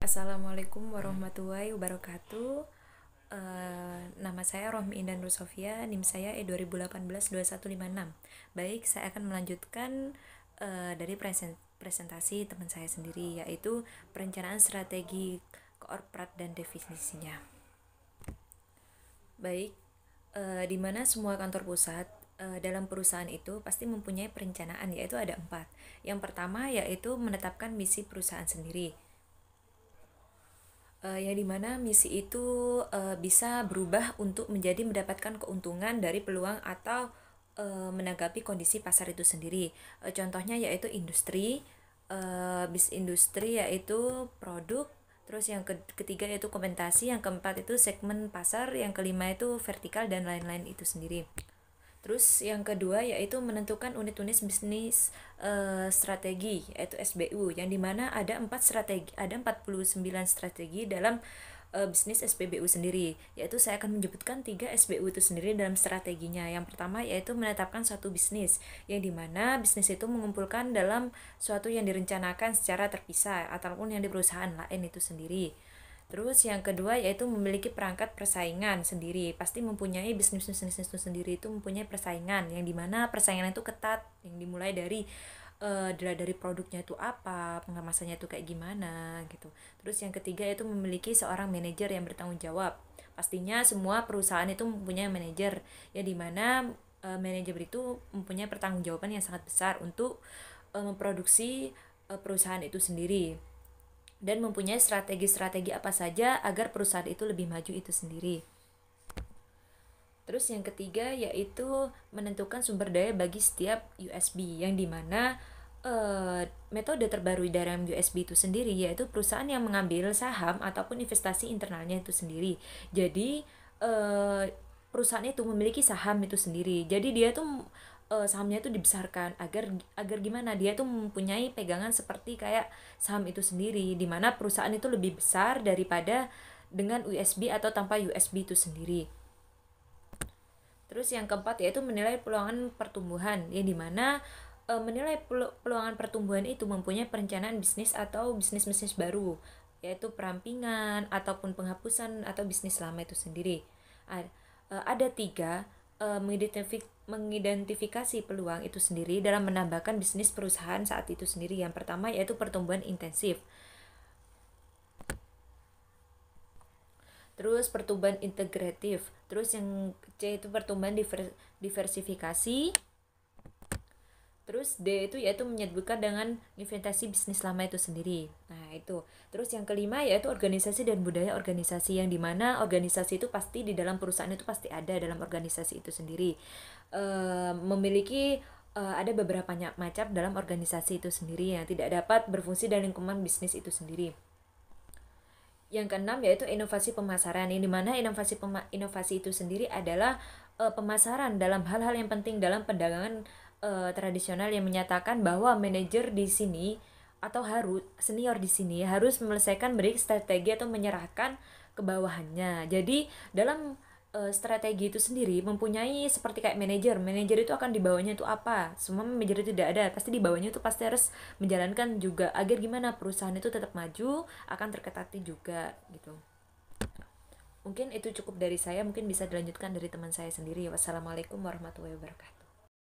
Assalamualaikum warahmatullahi wabarakatuh. Uh, nama saya Rohmi Indan Rusofia, NIM saya E2018-2156. Baik, saya akan melanjutkan uh, dari presen presentasi teman saya sendiri, yaitu perencanaan strategi korporat dan definisinya. Baik, uh, di mana semua kantor pusat dalam perusahaan itu pasti mempunyai perencanaan yaitu ada empat. Yang pertama yaitu menetapkan misi perusahaan sendiri uh, yang dimana misi itu uh, bisa berubah untuk menjadi mendapatkan keuntungan dari peluang atau uh, menanggapi kondisi pasar itu sendiri. Uh, contohnya yaitu industri, uh, bis industri yaitu produk, terus yang ketiga yaitu komentasi, yang keempat itu segmen pasar, yang kelima itu vertikal dan lain-lain itu sendiri. Terus yang kedua yaitu menentukan unit-unit bisnis uh, strategi yaitu SBU yang dimana ada empat strategi ada 49 strategi dalam uh, bisnis SPBU sendiri yaitu saya akan menyebutkan tiga SBU itu sendiri dalam strateginya yang pertama yaitu menetapkan suatu bisnis yang dimana bisnis itu mengumpulkan dalam suatu yang direncanakan secara terpisah ataupun yang di perusahaan lain itu sendiri Terus yang kedua yaitu memiliki perangkat persaingan sendiri. Pasti mempunyai bisnis bisnis itu sendiri itu mempunyai persaingan yang dimana persaingan itu ketat yang dimulai dari uh, dari produknya itu apa, pengemasannya itu kayak gimana gitu. Terus yang ketiga yaitu memiliki seorang manajer yang bertanggung jawab. Pastinya semua perusahaan itu mempunyai manajer ya dimana uh, eh, manajer itu mempunyai pertanggungjawaban yang sangat besar untuk uh, memproduksi uh, perusahaan itu sendiri dan mempunyai strategi-strategi apa saja agar perusahaan itu lebih maju itu sendiri. Terus yang ketiga yaitu menentukan sumber daya bagi setiap USB yang dimana uh, eh, metode terbaru dalam USB itu sendiri yaitu perusahaan yang mengambil saham ataupun investasi internalnya itu sendiri. Jadi uh, perusahaan itu memiliki saham itu sendiri. Jadi dia tuh uh, sahamnya itu dibesarkan agar agar gimana dia tuh mempunyai pegangan seperti kayak saham itu sendiri di mana perusahaan itu lebih besar daripada dengan USB atau tanpa USB itu sendiri. Terus yang keempat yaitu menilai peluangan pertumbuhan, ya mana e, menilai peluangan pertumbuhan itu mempunyai perencanaan bisnis atau bisnis-bisnis baru, yaitu perampingan ataupun penghapusan atau bisnis lama itu sendiri. Ada, e, eh, ada tiga Eh, mengidentifikasi peluang itu sendiri dalam menambahkan bisnis perusahaan saat itu sendiri. Yang pertama yaitu pertumbuhan intensif. Terus pertumbuhan integratif. Terus yang C itu pertumbuhan diversifikasi. Terus D itu yaitu menyebutkan dengan inventasi bisnis lama itu sendiri. Nah, itu. Terus yang kelima yaitu organisasi dan budaya organisasi yang dimana organisasi itu pasti di dalam perusahaan itu pasti ada dalam organisasi itu sendiri. E, memiliki e, ada beberapa macam dalam organisasi itu sendiri yang tidak dapat berfungsi dalam lingkungan bisnis itu sendiri. Yang keenam yaitu inovasi pemasaran. ini dimana inovasi pema inovasi itu sendiri adalah e, pemasaran dalam hal-hal yang penting dalam perdagangan uh, tradisional yang menyatakan bahwa manajer di sini atau harus senior di sini harus menyelesaikan break strategi atau menyerahkan ke bawahannya. Jadi dalam uh, strategi itu sendiri mempunyai seperti kayak manajer. Manajer itu akan dibawanya itu apa? Semua manajer itu tidak ada. Pasti dibawanya itu pasti harus menjalankan juga agar gimana perusahaan itu tetap maju, akan terketati juga gitu mungkin itu cukup dari saya mungkin bisa dilanjutkan dari teman saya sendiri wassalamualaikum warahmatullahi wabarakatuh